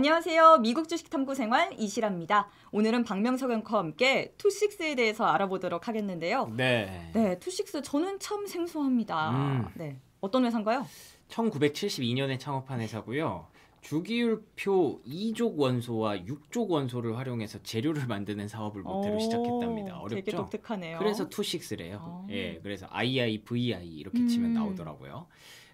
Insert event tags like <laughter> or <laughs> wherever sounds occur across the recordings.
안녕하세요. 미국 주식탐구 생활 이시라입니다. 오늘은 박명석 앵커와 함께 투식스에 대해서 알아보도록 하겠는데요. 네. 네, 투식스 저는 참 생소합니다. 음. 네. 어떤 회사인가요? 1972년에 창업한 회사고요. 주기율표 2족 원소와 6족 원소를 활용해서 재료를 만드는 사업을 모태로 시작했답니다. 어렵죠? 되게 독특하네요. 그래서 투식스래요. 오. 아. 예, 그래서 IIVI 이렇게 치면 음. 나오더라고요.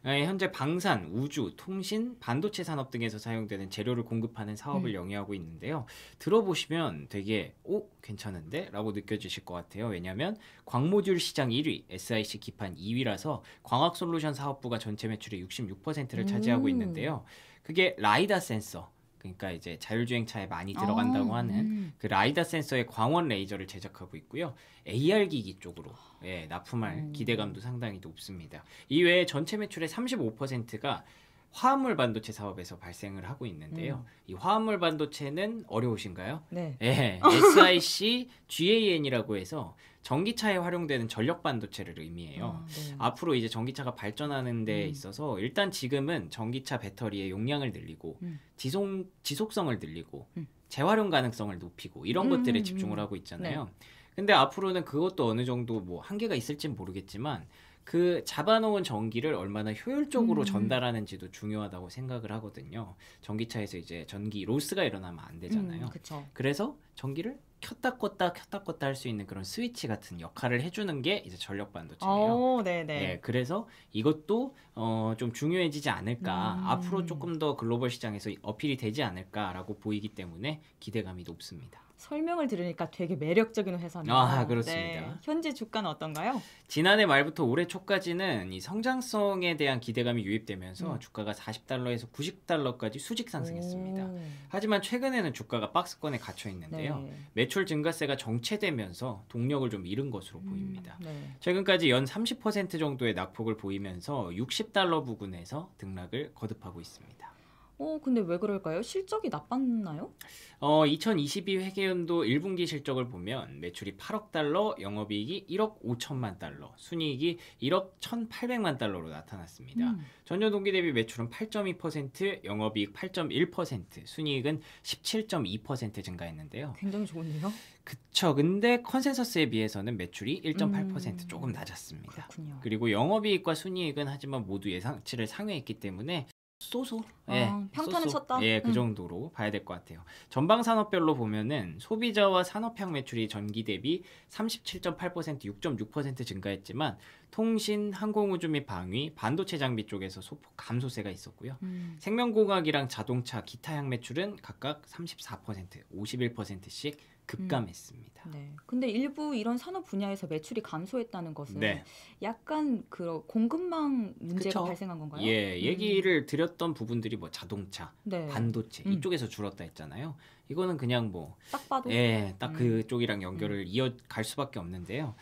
예, 현재 방산, 우주, 통신, 반도체 산업 등에서 사용되는 재료를 공급하는 사업을 음. 영위하고 있는데요. 들어보시면 되게 오 어, 괜찮은데? 라고 느껴지실 것 같아요. 왜냐하면 광모듈 시장 1위, SIC 기판 2위라서 광학 솔루션 사업부가 전체 매출의 66%를 차지하고 음. 있는데요. 그게 라이다 센서, 그러니까 이제 자율주행차에 많이 아, 들어간다고 아, 하는 음. 그 라이다 센서의 광원 레이저를 제작하고 있고요. AR 기기 쪽으로 예, 납품할 음. 기대감도 상당히 높습니다. 이외에 전체 매출의 35%가 화합물 반도체 사업에서 발생을 하고 있는데요. 음. 이 화합물 반도체는 어려우신가요? 네. 예, SIC <laughs> GAN이라고 해서 전기차에 활용되는 전력 반도체를 의미해요. 아, 네. 앞으로 이제 전기차가 발전하는 데 음. 있어서 일단 지금은 전기차 배터리의 용량을 늘리고 음. 지속 지속성을 늘리고 음. 재활용 가능성을 높이고 이런 음, 것들에 음, 집중을 하고 있잖아요. 네. 근데 앞으로는 그것도 어느 정도 뭐 한계가 있을진 모르겠지만 그 잡아놓은 전기를 얼마나 효율적으로 음. 전달하는지도 중요하다고 생각을 하거든요. 전기차에서 이제 전기 로스가 일어나면 안 되잖아요. 음, 그래서 전기를 켰다 껐다 켰다 껐다 할 수 있는 그런 스위치 같은 역할을 해주는 게 이제 전력 반도체예요. 오, 어, 네네. 네, 그래서 이것도 어, 좀 중요해지지 않을까 음. 앞으로 조금 더 글로벌 시장에서 어필이 되지 않을까라고 보이기 때문에 기대감이 높습니다. 설명을 들으니까 되게 매력적인 회사네요. 아 그렇습니다. 네. 현재 주가는 어떤가요? 지난해 말부터 올해 초까지는 이 성장성에 대한 기대감이 유입되면서 음. 주가가 40달러에서 90달러까지 수직 상승했습니다. 오. 하지만 최근에는 주가가 박스권에 갇혀 있는데요. 네. 매출 증가세가 정체되면서 동력을 좀 잃은 것으로 음, 보입니다. 네. 최근까지 연 30% 정도의 낙폭을 보이면서 60달러 부근에서 등락을 거듭하고 있습니다. 어, 근데 왜 그럴까요? 실적이 나빴나요? 어, 2022 회계연도 1분기 실적을 보면 매출이 8억 달러, 영업이익이 1억 5천만 달러, 순이익이 1억 1,800만 달러로 나타났습니다. 음. 전년 동기 대비 매출은 8.2%, 영업이익 8.1%, 순이익은 17.2% 증가했는데요. 굉장히 좋은데요? 그쵸. 근데 컨센서스에 비해서는 매출이 1.8% 음. 조금 낮았습니다. 그렇군요. 그리고 영업이익과 순이익은 하지만 모두 예상치를 상회했기 때문에 소소. 예, 아, 평타는 소소. 쳤다. 예, 그 음. 정도로 봐야 될 것 같아요. 전방 산업별로 보면은 소비자와 산업형 매출이 전기 대비 37.8% 6.6% 증가했지만 통신, 항공우주 및 방위, 반도체 장비 쪽에서 소폭 감소세가 있었고요. 음. 생명공학이랑 자동차, 기타향 매출은 각각 34% 51%씩 급감했습니다. 음. 네. 근데 일부 이런 산업 분야에서 매출이 감소했다는 것은 네. 약간 그 공급망 문제가 그쵸? 발생한 건가요? 예, 음. 얘기를 드렸던 부분들이 뭐 자동차, 네. 반도체 음. 이쪽에서 줄었다 했잖아요. 이거는 그냥 뭐 딱 봐도 예, 음. 딱 그쪽이랑 연결을 음. 이어갈 수밖에 없는데요.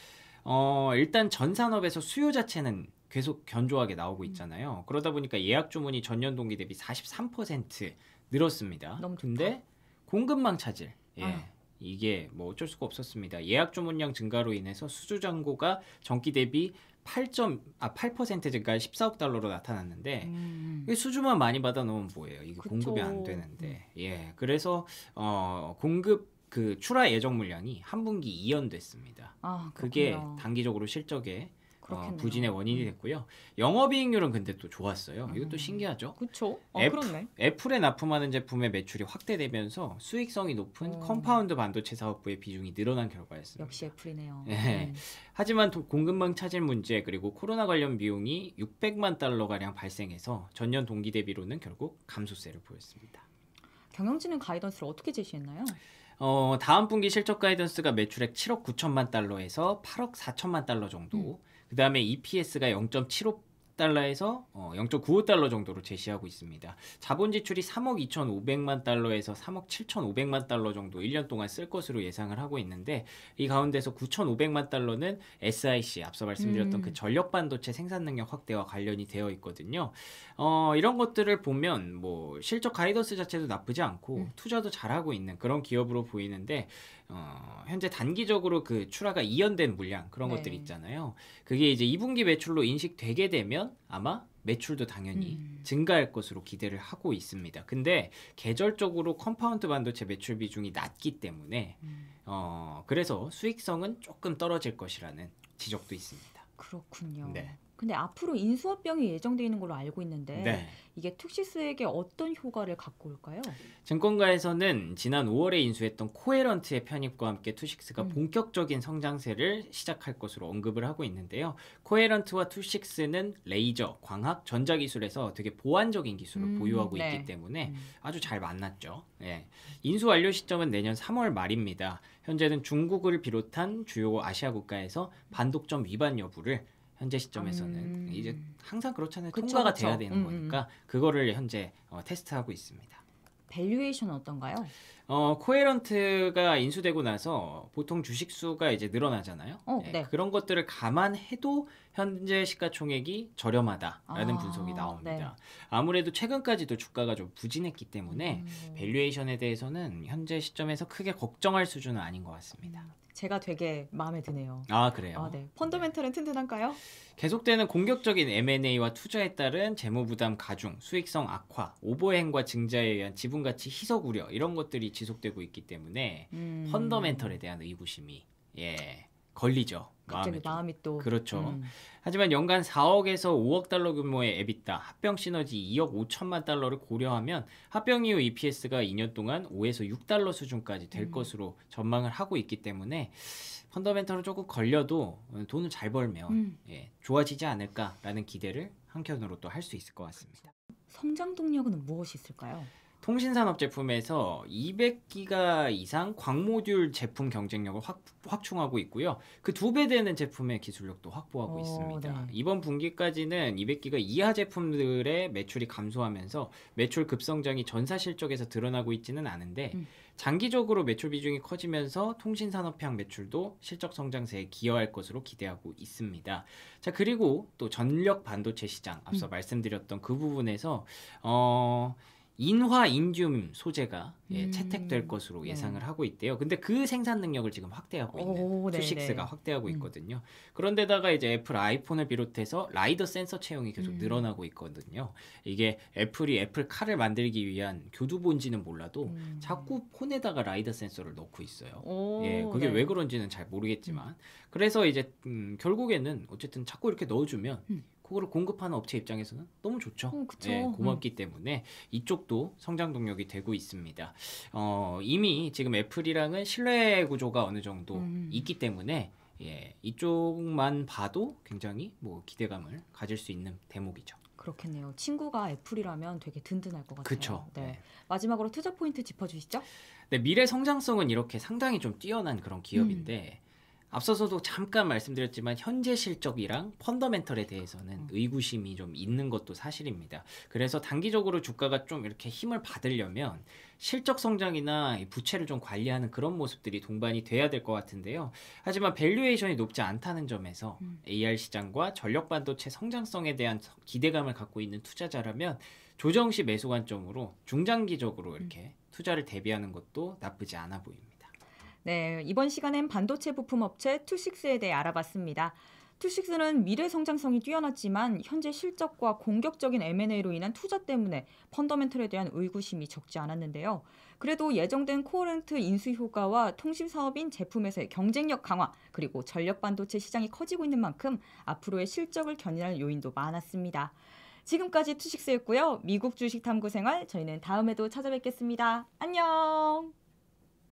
어, 일단 전 산업에서 수요 자체는 계속 견조하게 나오고 있잖아요. 그러다 보니까 예약 주문이 전년 동기 대비 43% 늘었습니다. 너무 좋다. 근데 공급망 차질 예. 아. 이게 뭐 어쩔 수가 없었습니다. 예약 주문량 증가로 인해서 수주 잔고가 전기 대비 8.아 8% 증가 14억 달러로 나타났는데 음. 음. 수주만 많이 받아 놓으면 뭐예요? 이게 그쵸. 공급이 안 되는데. 음. 예. 그래서 어 공급 그 출하 예정 물량이 한 분기 이연됐습니다. 아, 그게 단기적으로 실적에 어, 부진의 원인이 음. 됐고요. 영업이익률은 근데 또 좋았어요. 음. 이것도 신기하죠. 그렇죠. 어, 애플, 그렇네. 애플에 납품하는 제품의 매출이 확대되면서 수익성이 높은 오. 어. 컴파운드 반도체 사업부의 비중이 늘어난 결과였습니다. 역시 애플이네요. 네. 네. 하지만 공급망 차질 문제 그리고 코로나 관련 비용이 600만 달러 가량 발생해서 전년 동기 대비로는 결국 감소세를 보였습니다. 경영진은 가이던스를 어떻게 제시했나요? 어, 다음 분기 실적 가이던스가 매출액 7억 9천만 달러에서 8억 4천만 달러 정도, 음. 그 다음에 EPS가 0.75 달러에서 어, 0.95 달러 정도로 제시하고 있습니다. 자본 지출이 3억 2,500만 달러에서 3억 7,500만 달러 정도 1년 동안 쓸 것으로 예상을 하고 있는데 이 가운데서 9,500만 달러는 SIC 앞서 말씀드렸던 음. 그 전력 반도체 생산 능력 확대와 관련이 되어 있거든요. 어, 이런 것들을 보면 뭐 실적 가이던스 자체도 나쁘지 않고 음. 투자도 잘하고 있는 그런 기업으로 보이는데 어, 현재 단기적으로 그 출하가 이연된 물량 그런 네. 것들 있잖아요. 그게 이제 2분기 매출로 인식되게 되면 아마 매출도 당연히 음. 증가할 것으로 기대를 하고 있습니다. 근데 계절적으로 컴파운드 반도체 매출 비중이 낮기 때문에 음. 어, 그래서 수익성은 조금 떨어질 것이라는 지적도 있습니다. 그렇군요. 네. 근데 앞으로 인수합병이 예정돼 있는 걸로 알고 있는데 네. 이게 툭시스에게 어떤 효과를 갖고 올까요? 증권가에서는 지난 5월에 인수했던 코에런트의 편입과 함께 투식스가 음. 본격적인 성장세를 시작할 것으로 언급을 하고 있는데요. 코에런트와 투식스는 레이저, 광학, 전자기술에서 되게 보완적인 기술을 음, 보유하고 네. 있기 때문에 음. 아주 잘 만났죠. 예. 인수 완료 시점은 내년 3월 말입니다. 현재는 중국을 비롯한 주요 아시아 국가에서 반독점 위반 여부를 현재 시점에서는 음. 이제 항상 그렇잖아요. 그쵸, 통과가 그쵸. 돼야 되는 음, 음. 거니까 그거를 현재 어, 테스트하고 있습니다. 밸류에이션은 어떤가요? 어, 코에런트가 인수되고 나서 보통 주식 수가 이제 늘어나잖아요. 어, 네. 네. 그런 것들을 감안해도 현재 시가총액이 저렴하다라는 아, 분석이 나옵니다. 네. 아무래도 최근까지도 주가가 좀 부진했기 때문에 음. 밸류에이션에 대해서는 현재 시점에서 크게 걱정할 수준은 아닌 것 같습니다. 음. 제가 되게 마음에 드네요. 아 그래요? 아, 네. 펀더멘털은 네. 튼튼한가요? 계속되는 공격적인 M&A와 투자에 따른 재무 부담 가중, 수익성 악화, 오버행과 증자에 의한 지분 가치 희석 우려 이런 것들이 지속되고 있기 때문에 음... 펀더멘털에 대한 의구심이 예. 걸리죠. 갑자기 마음에, 마음이 또 그렇죠. 음. 하지만 연간 4억에서 5억 달러 규모의 에비타, 합병 시너지 2억 5천만 달러를 고려하면 합병 이후 EPS가 2년 동안 5에서 6달러 수준까지 될 음. 것으로 전망을 하고 있기 때문에 펀더멘털은 조금 걸려도 돈을 잘 벌면 음. 예, 좋아지지 않을까라는 기대를 한켠으로 또 할 수 있을 것 같습니다. 성장 동력은 무엇이 있을까요? 통신산업 제품에서 200기가 이상 광모듈 제품 경쟁력을 확, 확충하고 있고요. 그 두 배 되는 제품의 기술력도 확보하고 오, 어, 있습니다. 네. 이번 분기까지는 200기가 이하 제품들의 매출이 감소하면서 매출 급성장이 전사 실적에서 드러나고 있지는 않은데 음. 장기적으로 매출 비중이 커지면서 통신산업향 매출도 실적 성장세에 기여할 것으로 기대하고 있습니다. 자 그리고 또 전력 반도체 시장 앞서 음. 말씀드렸던 그 부분에서 어. 인화인듐 소재가 예, 음. 채택될 것으로 네. 예상을 네. 하고 있대요. 근데 그 생산 능력을 지금 확대하고 있는 투식스가 네, 네. 확대하고 음. 있거든요. 음. 그런데다가 이제 애플 아이폰을 비롯해서 라이더 센서 채용이 계속 음. 늘어나고 있거든요. 이게 애플이 애플 카를 만들기 위한 교두본지는 몰라도 음. 자꾸 폰에다가 라이더 센서를 넣고 있어요. 오, 예, 그게 네. 왜 그런지는 잘 모르겠지만 음. 그래서 이제 음, 결국에는 어쨌든 자꾸 이렇게 넣어주면 그거를 공급하는 업체 입장에서는 너무 좋죠. 음, 예, 고맙기 음. 때문에 이쪽도 성장 동력이 되고 있습니다. 어, 이미 지금 애플이랑은 신뢰 구조가 어느 정도 음. 있기 때문에 예, 이쪽만 봐도 굉장히 뭐 기대감을 가질 수 있는 대목이죠. 그렇겠네요. 친구가 애플이라면 되게 든든할 것 같아요. 그렇죠. 네. 네. 마지막으로 투자 포인트 짚어주시죠. 네, 미래 성장성은 이렇게 상당히 좀 뛰어난 그런 기업인데 음. 앞서서도 잠깐 말씀드렸지만 현재 실적이랑 펀더멘털에 대해서는 음. 의구심이 좀 있는 것도 사실입니다. 그래서 단기적으로 주가가 좀 이렇게 힘을 받으려면 실적 성장이나 부채를 좀 관리하는 그런 모습들이 동반이 돼야 될 것 같은데요. 하지만 밸류에이션이 높지 않다는 점에서 음. AR 시장과 전력 반도체 성장성에 대한 기대감을 갖고 있는 투자자라면 조정 시 매수 관점으로 중장기적으로 음. 이렇게 투자를 대비하는 것도 나쁘지 않아 보입니다. 네, 이번 시간엔 반도체 부품 업체 투식스에 대해 알아봤습니다. 투식스는 미래 성장성이 뛰어났지만 현재 실적과 공격적인 M&A로 인한 투자 때문에 펀더멘털에 대한 의구심이 적지 않았는데요. 그래도 예정된 코어렌트 인수 효과와 통신 사업인 제품에서의 경쟁력 강화 그리고 전력 반도체 시장이 커지고 있는 만큼 앞으로의 실적을 견인할 요인도 많았습니다. 지금까지 투식스였고요. 미국 주식 탐구 생활 저희는 다음에도 찾아뵙겠습니다. 안녕.